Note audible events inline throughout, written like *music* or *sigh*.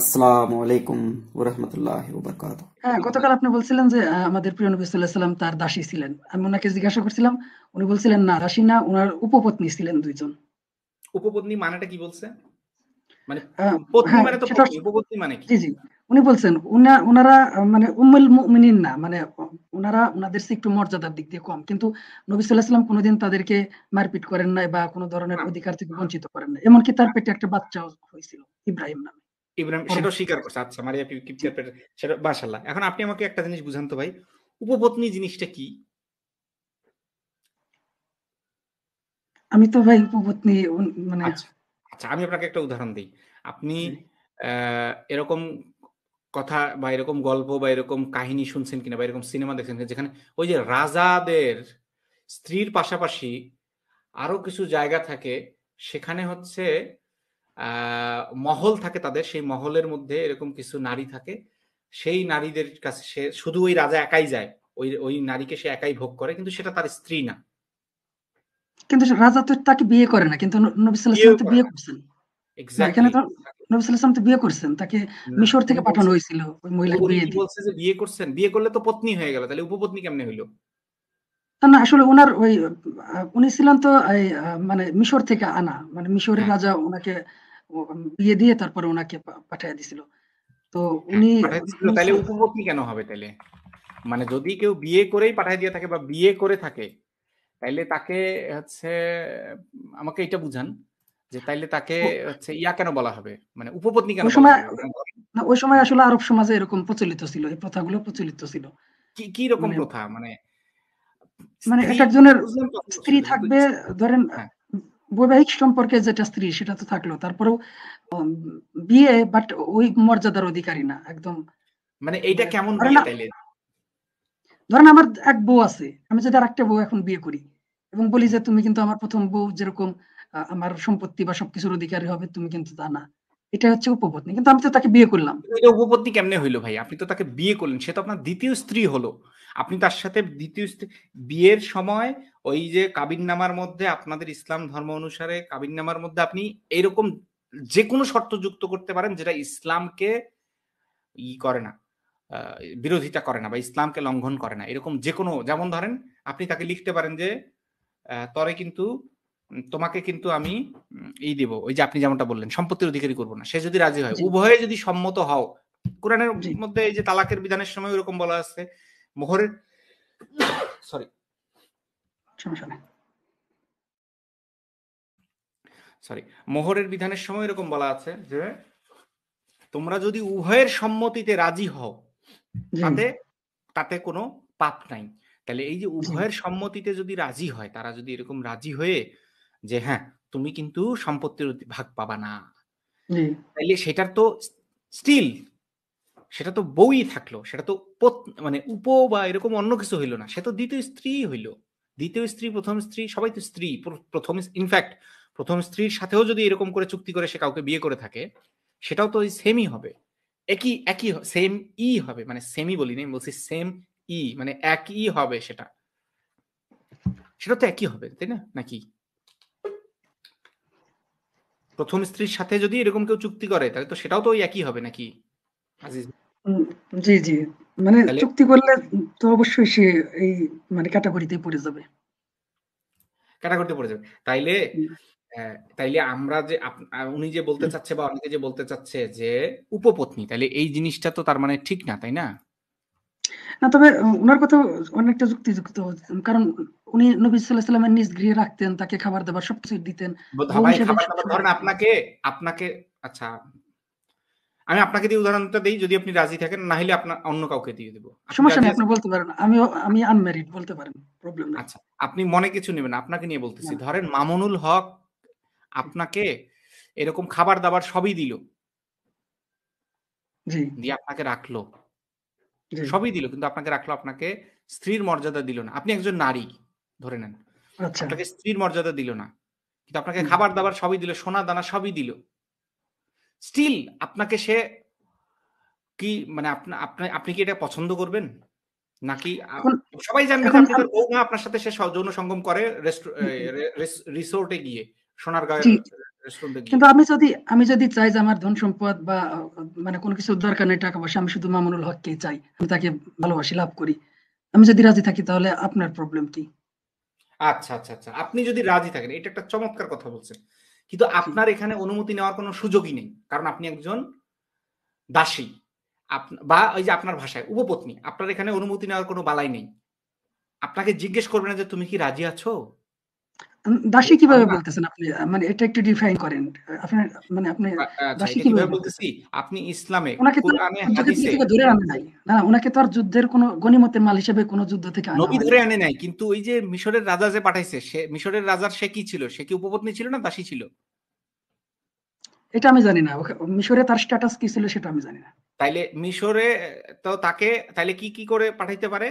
আসসালামু আলাইকুম ওয়া রাহমাতুল্লাহি ওয়া বারাকাতুহু হ্যাঁ গতকাল আপনি বলছিলেন যে আমাদের প্রিয় নবী সাল্লাল্লাহু আলাইহি তার দাসী ছিলেন আমি ওনাকে জিজ্ঞাসা উনি বলছিলেন না দাসী না ওনার উপপত্নী ছিলেন দুইজন উপপত্নী মানেটা কি বলছে একটু মর্যাদার দিক দিয়ে কম কিন্তু নবী সাল্লাম তাদেরকে মারপিট করেন নাই বা কোনো ধরনের অধিকার থেকে বঞ্চিত করেন না এমনকি তার পেটে একটা বাচ্চাও হয়েছিল ইব্রাহিম নাম ইব্রাহিম হ্যাঁ। স্বীকার করছে আচ্ছা মারিয়া সেটা এখন আপনি আমাকে একটা জিনিস বুঝান তো ভাই উপপত্নী জিনিসটা কি আমি তো ভাই উপপত্নী মানে আচ্ছা, আচ্ছা আমি আপনাকে একটা উদাহরণ দিই আপনি এরকম কথা বা এরকম গল্প বা এরকম কাহিনী শুনছেন কিনা বা এরকম সিনেমা দেখছেন যেখানে ওই যে রাজাদের স্ত্রীর পাশাপাশি আরো কিছু জায়গা থাকে সেখানে হচ্ছে মহল থাকে তাদের সেই মহলের মধ্যে এরকম কিছু নারী থাকে সেই নারীদের কাছে সে শুধু ওই রাজা একাই যায় ওই ওই নারীকে সে একাই ভোগ করে কিন্তু সেটা তার স্ত্রী না কিন্তু রাজা তো তাকে বিয়ে করে না কিন্তু বিয়ে করছেন পত্নী হয়ে তাহলে উপপত্নী হইলো না আসলে ওই উনি ছিলেন তো মানে মিশর থেকে আনা মানে মিশরের হ্যাঁ। রাজা ওনাকে বিয়ে দিয়ে তারপরে ওনাকে পাঠিয়ে দিছিল তো উনি হ্যাঁ, তাহলে উপপত্নী কেন হবে তাহলে মানে যদি কেউ বিয়ে করেই পাঠিয়ে দিয়ে থাকে বা বিয়ে করে থাকে তাইলে তাকে হচ্ছে আমাকে এটা বুঝান যে তাইলে তাকে হচ্ছে ইয়া কেন বলা হবে মানে উপপত্নী কেন না ওই সময় আসলে আরব সমাজে এরকম প্রচলিত ছিল এই প্রথাগুলো প্রচলিত ছিল কি কি রকম মানে প্রথা মানে মানে একজনের স্ত্রী থাকবে ধরেন হ্যাঁ। বৈবাহিক সম্পর্কে যেটা স্ত্রী সেটা তো থাকলো তারপরেও বিয়ে বাট ওই মর্যাদার অধিকারী না একদম মানে এইটা কেমন ধরেন আমার এক বউ আছে আমি যদি আর একটা বউ এখন বিয়ে করি এবং বলি যে তুমি কিন্তু আমার প্রথম বউ যেরকম আমার সম্পত্তি বা সবকিছুর অধিকারী হবে তুমি কিন্তু তা না এটা হচ্ছে উপপত্নী কিন্তু আমি তো তাকে বিয়ে করলাম এটা উপপত্নী কেমনে হইলো ভাই আপনি তো তাকে বিয়ে করলেন সে তো আপনার দ্বিতীয় স্ত্রী হলো আপনি তার সাথে দ্বিতীয় বিয়ের সময় ওই যে কাবিন নামার মধ্যে আপনাদের ইসলাম ধর্ম অনুসারে কাবিন নামার মধ্যে আপনি এইরকম যে কোনো শর্ত যুক্ত করতে পারেন যেটা ইসলামকে ই করে না বিরোধিতা করে না বা ইসলামকে লঙ্ঘন করে না এরকম যে কোনো যেমন ধরেন আপনি তাকে লিখতে পারেন যে তরে কিন্তু তোমাকে কিন্তু আমি ই দেবো ওই যে আপনি যেমনটা বললেন সম্পত্তির অধিকারী করবো না সে যদি রাজি হয় উভয়ে যদি সম্মত হও কোরআনের মধ্যে এই যে তালাকের বিধানের সময় ওরকম বলা আছে মোহরের সরি *coughs* সরি মোহরের বিধানের সময় এরকম বলা আছে যে তোমরা যদি উভয়ের সম্মতিতে রাজি হও তাতে তাতে কোনো পাপ নাই তাহলে এই যে উভয়ের সম্মতিতে যদি রাজি হয় তারা যদি এরকম রাজি হয়ে যে হ্যাঁ তুমি কিন্তু সম্পত্তির ভাগ পাবা না তাইলে সেটার তো স্টিল সেটা তো বউই থাকলো সেটা তো মানে উপ বা এরকম অন্য কিছু হইলো না সে তো দ্বিতীয় স্ত্রী হইলো দ্বিতীয় স্ত্রী প্রথম স্ত্রী সবাই তো স্ত্রী প্রথম ইনফ্যাক্ট প্রথম স্ত্রীর সাথেও যদি এরকম করে চুক্তি করে সে কাউকে বিয়ে করে থাকে সেটাও তো সেমই হবে একই একই সেম ই হবে মানে সেমই বলি আমি বলছি সেম ই মানে একই হবে সেটা সেটা তো একই হবে তাই না নাকি প্রথম স্ত্রীর সাথে যদি এরকম কেউ চুক্তি করে তাহলে তো সেটাও তো একই হবে নাকি জি জি মানে চুক্তি করলে তো অবশ্যই সে এই মানে ক্যাটাগরিতে পড়ে যাবে ক্যাটাগরিতে পড়ে যাবে তাইলে তাইলে আমরা যে উনি যে বলতে চাচ্ছে বা অনেকে যে বলতে চাচ্ছে যে উপপত্নী তাইলে এই জিনিসটা তো তার মানে ঠিক না তাই না না তবে ওনার কথা অনেকটা যুক্তিযুক্ত কারণ উনি নবী সাল্লামের নিজ গৃহে রাখতেন তাকে খাবার দাবার সবকিছু দিতেন ধরেন আপনাকে আপনাকে আচ্ছা আমি আপনাকে দিয়ে উদাহরণটা দেই যদি আপনি রাজি থাকেন না হলে আপনার অন্য কাউকে দিয়ে দেবো সমস্যা নেই আপনি বলতে পারেন আমি আমি আনম্যারিড বলতে পারেন প্রবলেম নেই আচ্ছা আপনি মনে কিছু নেবেন আপনাকে নিয়ে বলতেছি ধরেন মামুনুল হক আপনাকে এরকম খাবার দাবার সবই দিল জি দিয়ে আপনাকে রাখলো সবই দিল কিন্তু আপনাকে রাখলো আপনাকে স্ত্রীর মর্যাদা দিল না আপনি একজন নারী ধরে নেন আচ্ছা। আপনাকে স্ত্রীর মর্যাদা দিল না কিন্তু আপনাকে খাবার দাবার সবই দিল সোনা দানা সবই দিল স্টিল আপনাকে সে কি মানে আপনি কি এটা পছন্দ করবেন নাকি সবাই জানবে আপনার সাথে সে যৌন সঙ্গম করে রিসোর্টে গিয়ে সোনারগাঁও কিন্তু আমি যদি আমি যদি চাই যে আমার ধন সম্পদ বা মানে কোনো কিছু উদ্ধার নেই টাকা পয়সা আমি শুধু মামুনুল হককে চাই আমি তাকে ভালোবাসি লাভ করি আমি যদি রাজি থাকি তাহলে আপনার প্রবলেম কি আচ্ছা আচ্ছা আচ্ছা আপনি যদি রাজি থাকেন এটা একটা চমৎকার কথা বলছেন কিন্তু আপনার এখানে অনুমতি নেওয়ার কোনো সুযোগই নেই কারণ আপনি একজন দাসী বা ওই যে আপনার ভাষায় উপপত্নী আপনার এখানে অনুমতি নেওয়ার কোনো বালাই নেই আপনাকে জিজ্ঞেস করবে না যে তুমি কি রাজি আছো দাসী আচ্ছা, কিভাবে বলতেছেন আপনি মানে এটা একটু ডিফাইন করেন আপনি মানে আপনি আচ্ছা, দাসী কিভাবে বলতেছি আপনি ইসলামে ওনাকে তো ধরে আনে নাই না ওনাকে তো আর যুদ্ধের কোনো গনিমতের মাল হিসেবে কোনো যুদ্ধ থেকে নবী ধরে আনে নাই কিন্তু ওই যে মিশরের রাজা যে পাঠাইছে সে মিশরের রাজার সে কি ছিল সে কি উপপত্নী ছিল না দাসী ছিল এটা আমি জানি না মিশরে তার স্ট্যাটাস কি ছিল সেটা আমি জানি না তাইলে মিশরে তো তাকে তাইলে কি কি করে পাঠাইতে পারে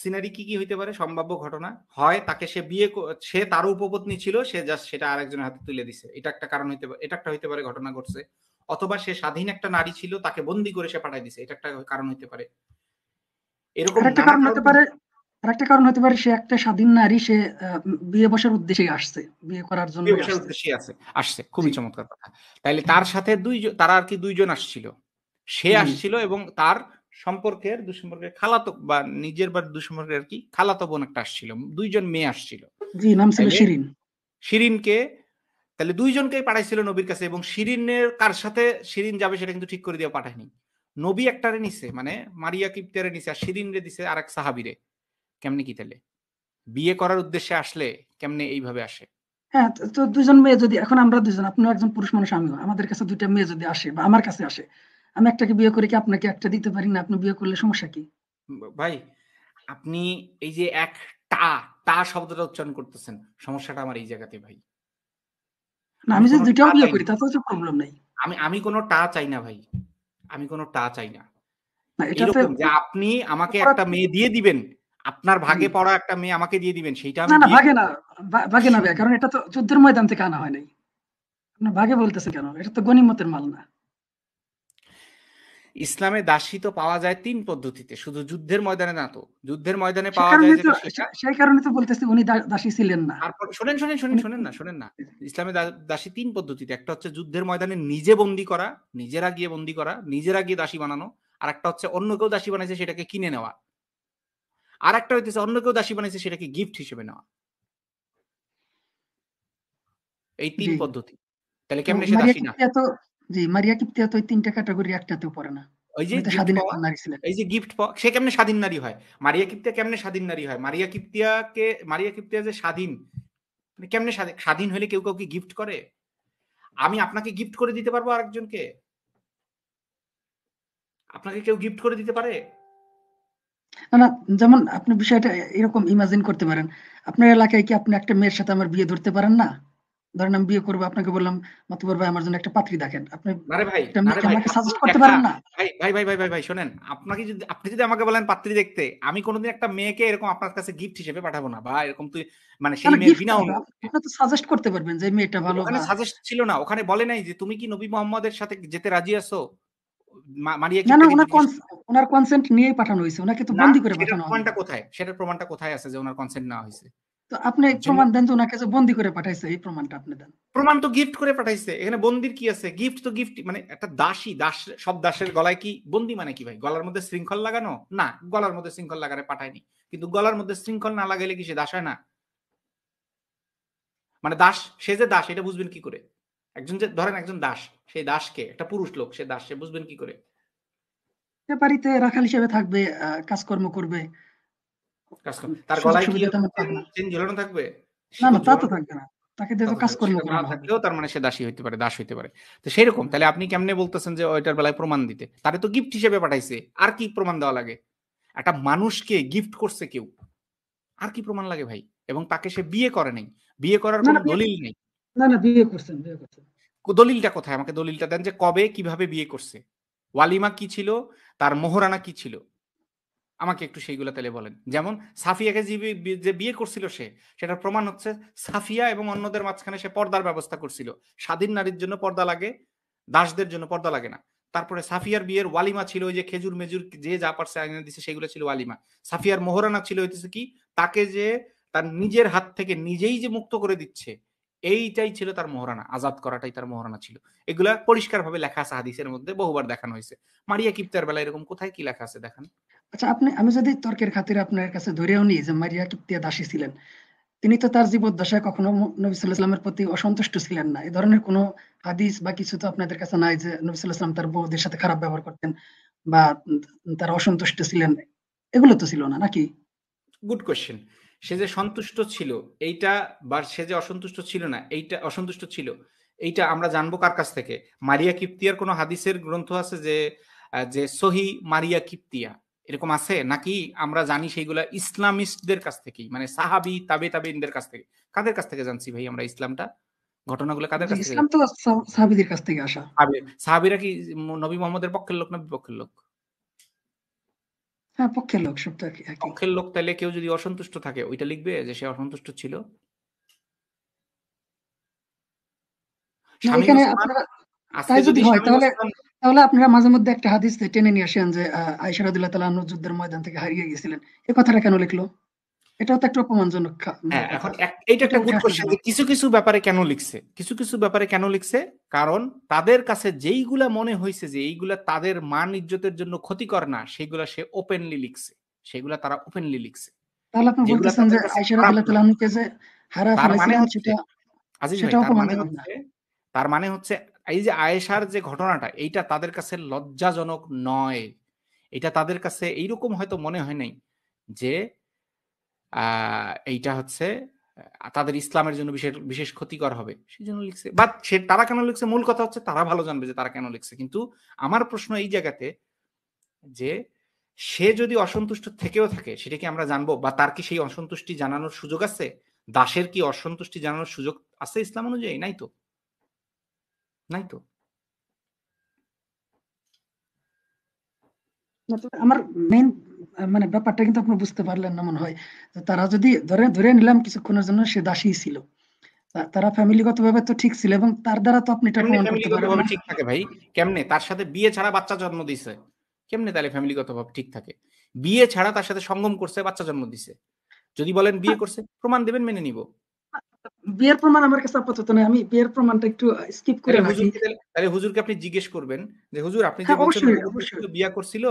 সিনারি কি কি হইতে পারে সম্ভাব্য ঘটনা হয় তাকে সে বিয়ে সে তার উপপত্নী ছিল সে জাস্ট সেটা আরেকজনের হাতে তুলে দিছে এটা একটা কারণ হইতে পারে এটা একটা হইতে পারে ঘটনা ঘটছে অথবা সে স্বাধীন একটা নারী ছিল তাকে বন্দি করে সে পাঠাই দিছে এটা একটা কারণ হইতে পারে এরকম একটা কারণ হতে পারে আর একটা কারণ হতে পারে সে একটা স্বাধীন নারী সে বিয়ে বসার উদ্দেশ্যে আসছে বিয়ে করার জন্য বসার উদ্দেশ্যে আছে আসছে খুবই চমৎকার কথা তাইলে তার সাথে দুই তারা আর কি দুইজন আসছিল সে আসছিল এবং তার সম্পর্কের দুসম্পর্কের খালাতো বা নিজের বা দুসম্পর্কের আর কি খালাতো বোন একটা আসছিল দুইজন মেয়ে আসছিল শিরিন শিরিনকে তাহলে দুইজনকেই পাঠাইছিল নবীর কাছে এবং শিরিনের কার সাথে শিরিন যাবে সেটা কিন্তু ঠিক করে দিয়ে পাঠায়নি নবী একটা রে নিছে মানে মারিয়া কিপ্তারে নিছে আর শিরিন রে দিছে আর এক সাহাবিরে কেমনে কি তাহলে বিয়ে করার উদ্দেশ্যে আসলে কেমনে এইভাবে আসে হ্যাঁ তো দুজন মেয়ে যদি এখন আমরা দুজন আপনিও একজন পুরুষ মানুষ আমিও আমাদের কাছে দুইটা মেয়ে যদি আসে বা আমার কাছে আসে আমি একটাকে বিয়ে করে কি আপনাকে একটা দিতে পারি না আপনি বিয়ে করলে সমস্যা কি ভাই আপনি এই যে এক টা তা শব্দটা উচ্চারণ করতেছেন সমস্যাটা আমার এই জায়গাতে ভাই না আমি যে দুটো বিয়ে করি তাতে তো প্রবলেম নাই আমি আমি কোনো টা চাই না ভাই আমি কোনো টা চাই না এরকম যে আপনি আমাকে একটা মেয়ে দিয়ে দিবেন আপনার ভাগে পড়া একটা মেয়ে আমাকে দিয়ে দিবেন সেইটা না না ভাগে না ভাগে না ভাই কারণ এটা তো যুদ্ধের ময়দান থেকে আনা হয় নাই আপনি ভাগে বলতেছেন কেন এটা তো গনিমতের মাল না ইসলামে দাসী তো পাওয়া যায় তিন পদ্ধতিতে শুধু যুদ্ধের ময়দানে না তো যুদ্ধের ময়দানে পাওয়া যায় সেই কারণে তো বলতেছি উনি দাসী ছিলেন না তারপর শোনেন শোনেন শোনেন শোনেন না শোনেন না ইসলামে দাসী তিন পদ্ধতিতে একটা হচ্ছে যুদ্ধের ময়দানে নিজে বন্দি করা নিজেরা গিয়ে বন্দি করা নিজেরা গিয়ে দাসী বানানো আর একটা হচ্ছে অন্য কেউ দাসী বানাইছে সেটাকে কিনে নেওয়া আর একটা হইতেছে অন্য কেউ দাসী বানাইছে সেটাকে গিফট হিসেবে নেওয়া এই তিন পদ্ধতি তাহলে কেমনে সে দাসী না জি মারিয়া কিপ্তিয়া তো তিনটা ক্যাটাগরি একটাতেও পড়ে না ওই যে স্বাধীন নারী ছিলেন এই যে গিফট সে কেমনে স্বাধীন নারী হয় মারিয়া কিপ্তিয়া কেমনে স্বাধীন নারী হয় মারিয়া কিপ্তিয়াকে মারিয়া কিপ্তিয়া যে স্বাধীন মানে কেমনে স্বাধীন হলে কেউ কাউকে গিফট করে আমি আপনাকে গিফট করে দিতে পারবো আরেকজনকে আপনাকে কেউ গিফট করে দিতে পারে না যেমন আপনি বিষয়টা এরকম ইমাজিন করতে পারেন আপনার এলাকায় কি আপনি একটা মেয়ের সাথে আমার বিয়ে ধরতে পারেন না ধরেন আমি বিয়ে করবো আপনাকে বললাম মাতুবর ভাই আমার জন্য একটা পাত্রী দেখেন আপনি আরে ভাই আমাকে সাজেস্ট করতে পারেন না ভাই ভাই ভাই ভাই ভাই ভাই শুনেন আপনাকে যদি আপনি যদি আমাকে বলেন পাত্রী দেখতে আমি কোনোদিন একটা মেয়েকে এরকম আপনার কাছে গিফট হিসেবে পাঠাবো না বা এরকম তুই মানে সেই মেয়ে বিনা আপনি তো সাজেস্ট করতে পারবেন যে মেয়েটা ভালো মানে সাজেস্ট ছিল না ওখানে বলে নাই যে তুমি কি নবী মোহাম্মদের সাথে যেতে রাজি আছো মারিয়া না না ওনার ওনার কনসেন্ট নিয়েই পাঠানো হয়েছে ওনাকে তো বন্দি করে পাঠানো কোথায় সেটার প্রমাণটা কোথায় আছে যে ওনার কনসেন্ট না হয়েছে তো আপনি প্রমাণ দেন তো বন্দি করে পাঠাইছে এই প্রমাণটা আপনি দেন প্রমাণ তো গিফট করে পাঠাইছে এখানে বন্দির কি আছে গিফট তো গিফট মানে একটা দাসী দাস সব দাসের গলায় কি বন্দি মানে কি ভাই গলার মধ্যে শৃঙ্খল লাগানো না গলার মধ্যে শৃঙ্খল লাগারে পাঠায়নি কিন্তু গলার মধ্যে শৃঙ্খল না লাগাইলে কি সে দাস হয় না মানে দাস সে যে দাস এটা বুঝবেন কি করে একজন যে ধরেন একজন দাস সেই দাসকে একটা পুরুষ লোক সে দাস সে বুঝবেন কি করে বাড়িতে রাখাল হিসেবে থাকবে কাজকর্ম করবে কাজ করবে তার গলায় কি চেন ঝুলানো থাকবে না না তা তো থাকবে না তাকে দিয়ে তো কাজ না থাকলেও তার মানে সে দাসী হইতে পারে দাস হইতে পারে তো সেই রকম তাহলে আপনি কেমনে বলতেছেন যে ওইটার বেলায় প্রমাণ দিতে তারে তো গিফট হিসেবে পাঠাইছে আর কি প্রমাণ দেওয়া লাগে একটা মানুষকে গিফট করছে কেউ আর কি প্রমাণ লাগে ভাই এবং তাকে সে বিয়ে করে নাই বিয়ে করার কোনো দলিল নেই না না বিয়ে করছেন বিয়ে করছেন দলিলটা কোথায় আমাকে দলিলটা দেন যে কবে কিভাবে বিয়ে করছে ওয়ালিমা কি ছিল তার মোহরানা কি ছিল আমাকে একটু সেইগুলো তাহলে বলেন যেমন সাফিয়াকে যে বিয়ে করছিল সে সেটার প্রমাণ হচ্ছে সাফিয়া এবং অন্যদের মাঝখানে সে পর্দার ব্যবস্থা করছিল স্বাধীন নারীর জন্য পর্দা লাগে দাসদের জন্য পর্দা লাগে না তারপরে সাফিয়ার বিয়ের ওয়ালিমা ছিল ওই যে খেজুর মেজুর যে যা পারছে আগে দিছে সেগুলো ছিল ওয়ালিমা সাফিয়ার মোহরানা ছিল হইতেছে কি তাকে যে তার নিজের হাত থেকে নিজেই যে মুক্ত করে দিচ্ছে এইটাই ছিল তার মহারানা আজাদ করাটাই তার মহারানা ছিল এগুলা পরিষ্কারভাবে লেখা আছে হাদিসের মধ্যে বহুবার দেখানো হয়েছে মারিয়া কিপ্তার বেলা এরকম কোথায় কি লেখা আছে দেখান আচ্ছা আপনি আমি যদি তর্কের খাতিরে আপনার কাছে ধরেও নিই যে মারিয়া কিপ্তিয়া দাসী ছিলেন তিনি তো তার জীবন দশায় কখনো নবী সাল্লাহামের প্রতি অসন্তুষ্ট ছিলেন না এ ধরনের কোনো হাদিস বা কিছু তো আপনাদের কাছে নাই যে নবী সাল্লাহাম তার বউদের সাথে খারাপ ব্যবহার করতেন বা তার অসন্তুষ্ট ছিলেন এগুলো তো ছিল না নাকি গুড কোয়েশ্চেন সে যে সন্তুষ্ট ছিল এইটা বা সে যে অসন্তুষ্ট ছিল না এইটা অসন্তুষ্ট ছিল এইটা আমরা জানবো কার কাছ থেকে মারিয়া কিপ্তিয়ার কোনো হাদিসের গ্রন্থ আছে যে যে সহি মারিয়া কিপ্তিয়া এরকম আছে নাকি আমরা জানি সেইগুলো ইসলামিস্টদের কাছ থেকে মানে সাহাবি তাবে তাবেদের কাছ থেকে কাদের কাছ থেকে জানছি ভাই আমরা ইসলামটা ঘটনাগুলো কাদের কাছ থেকে ইসলাম তো কাছ থেকে আসা সাহাবিরা কি নবী মোহাম্মদের পক্ষের লোক না বিপক্ষের লোক হ্যাঁ পক্ষের লোক সব পক্ষের লোক তাহলে কেউ যদি অসন্তুষ্ট থাকে ওইটা লিখবে যে সে অসন্তুষ্ট ছিল এখানে আপনারা তাই যদি হয় তাহলে তাহলে আপনারা মাঝে মধ্যে একটা হাদিস টেনে নিয়ে আসেন যে যুদ্ধের ময়দান থেকে হারিয়ে কথাটা কেন লিখলো এটাও তো একটা অপমানজনক মানে হ্যাঁ, এখন এইটা একটা গুড কোশ্চেন কিছু কিছু ব্যাপারে কেন লিখছে কিছু কিছু ব্যাপারে কেন লিখছে কারণ তাদের কাছে যেইগুলা মনে হয়েছে যে এইগুলা তাদের মান ইজ্জতের জন্য ক্ষতিকর না সেগুলা সে ওপেনলি লিখছে সেগুলা তারা ওপেনলি লিখছে তাহলে আপনি বলতেছেন যে আয়েশা রাদিয়াল্লাহু যে হারা ফেলেছিলেন মানে সেটা মানে তার মানে হচ্ছে এই যে আয়েশার যে ঘটনাটা এইটা তাদের কাছে লজ্জাজনক নয় এটা তাদের কাছে এইরকম হয়তো মনে হয় নাই যে এইটা হচ্ছে তাদের ইসলামের জন্য বিশেষ বিশেষ ক্ষতিকর হবে সেই জন্য লিখছে বা সে তারা কেন লিখছে মূল কথা হচ্ছে তারা ভালো জানবে যে তারা কেন লিখছে কিন্তু আমার প্রশ্ন এই জায়গাতে যে সে যদি অসন্তুষ্ট থেকেও থাকে সেটা কি আমরা জানবো বা তার কি সেই অসন্তুষ্টি জানানোর সুযোগ আছে দাসের কি অসন্তুষ্টি জানানোর সুযোগ আছে ইসলাম অনুযায়ী নাই তো নাই তো আমার মেন মানে ব্যাপারটা কিন্তু আপনি বুঝতে পারলেন না মনে হয় তারা যদি ধরে ধরে নিলাম কিছুক্ষণের জন্য সে দাসী ছিল তারা ফ্যামিলিগত ভাবে তো ঠিক ছিল এবং তার দ্বারা তো আপনি এটা প্রমাণ করতে পারবেন ঠিক থাকে ভাই কেমনে তার সাথে বিয়ে ছাড়া বাচ্চা জন্ম দিছে কেমনে তাহলে ফ্যামিলিগত ভাবে ঠিক থাকে বিয়ে ছাড়া তার সাথে সঙ্গম করছে বাচ্চা জন্ম দিছে যদি বলেন বিয়ে হ্যাঁ। করছে প্রমাণ দেবেন মেনে নিব বিয়ের প্রমাণ আমার কাছে আপাতত না আমি বিয়ের প্রমাণটা একটু স্কিপ করে তাহলে হুজুরকে আপনি জিজ্ঞেস করবেন যে হুজুর আপনি যে হ্যাঁ, বলছেন বিয়া করছিল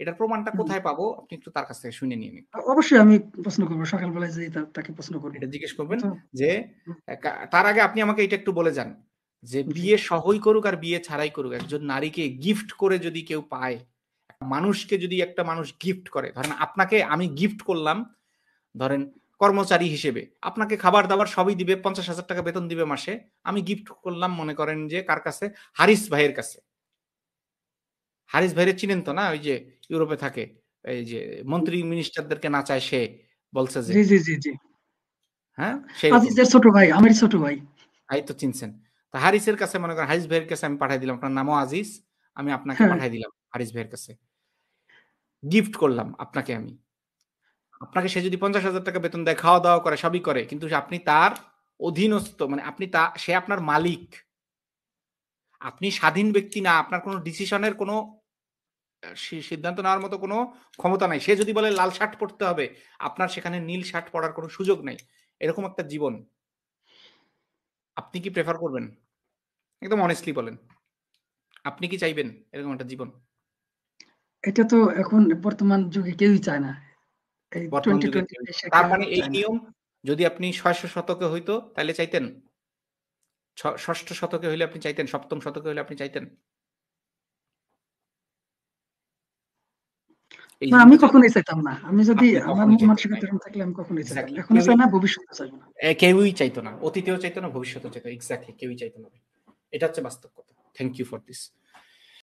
এটার প্রমাণটা কোথায় পাবো আপনি একটু তার কাছ থেকে শুনে নিয়ে নিন অবশ্যই আমি প্রশ্ন করব সকালবেলায় যে তাকে প্রশ্ন করব এটা জিজ্ঞেস করবেন যে তার আগে আপনি আমাকে এটা একটু বলে যান যে বিয়ে সহই করুক আর বিয়ে ছাড়াই করুক একজন নারীকে গিফট করে যদি কেউ পায় মানুষকে যদি একটা মানুষ গিফট করে ধরেন আপনাকে আমি গিফট করলাম ধরেন কর্মচারী হিসেবে আপনাকে খাবার দাবার সবই দিবে পঞ্চাশ হাজার টাকা বেতন দিবে মাসে আমি গিফট করলাম মনে করেন যে কার কাছে হারিস ভাইয়ের কাছে হারিস ভাইয়ের চিনেন তো না ওই যে ইউরোপে থাকে এই যে মন্ত্রী মিনিস্টারদেরকে নাচায় সে বলছে যে হ্যাঁ ছোট ভাই আমার ছোট ভাই আই তো চিনছেন তা হারিসের কাছে মনে করেন হারিস ভাইয়ের কাছে আমি পাঠাই দিলাম আপনার নামও আজিজ আমি আপনাকে হ্যাঁ। পাঠিয়ে দিলাম হারিস ভাইয়ের কাছে গিফট করলাম আপনাকে আমি আপনাকে সে যদি পঞ্চাশ হাজার টাকা বেতন দেয় খাওয়া দাওয়া করে সবই করে কিন্তু আপনি তার অধীনস্থ মানে আপনি তা সে আপনার মালিক আপনি স্বাধীন ব্যক্তি না আপনার কোনো ডিসিশনের কোনো সিদ্ধান্ত নেওয়ার মতো কোনো ক্ষমতা নাই সে যদি বলে লাল শার্ট পরতে হবে আপনার সেখানে নীল শার্ট পরার কোনো সুযোগ নাই এরকম একটা জীবন আপনি কি প্রেফার করবেন একদম অনেস্টলি বলেন আপনি কি চাইবেন এরকম একটা জীবন এটা তো এখন বর্তমান যুগে কেউই চায় না তার মানে এই নিয়ম যদি আপনি ছয়শ শতকে হইতো তাহলে চাইতেন ষষ্ঠ শতকে হইলে আপনি চাইতেন সপ্তম শতকে হইলে আপনি চাইতেন আমি কখনোই চাইতাম না আমি যদি আমার মানসিকতা থাকলে আমি কখনোই চাইতাম এখনো চাই না ভবিষ্যতে চাইবো না কেউই চাইতো না অতীতেও চাইতো না ভবিষ্যতেও চাইতো এক্স্যাক্টলি কেউই চাইতো না এটা হচ্ছে বাস্তব কথা থ্যাংক ইউ ফর দিস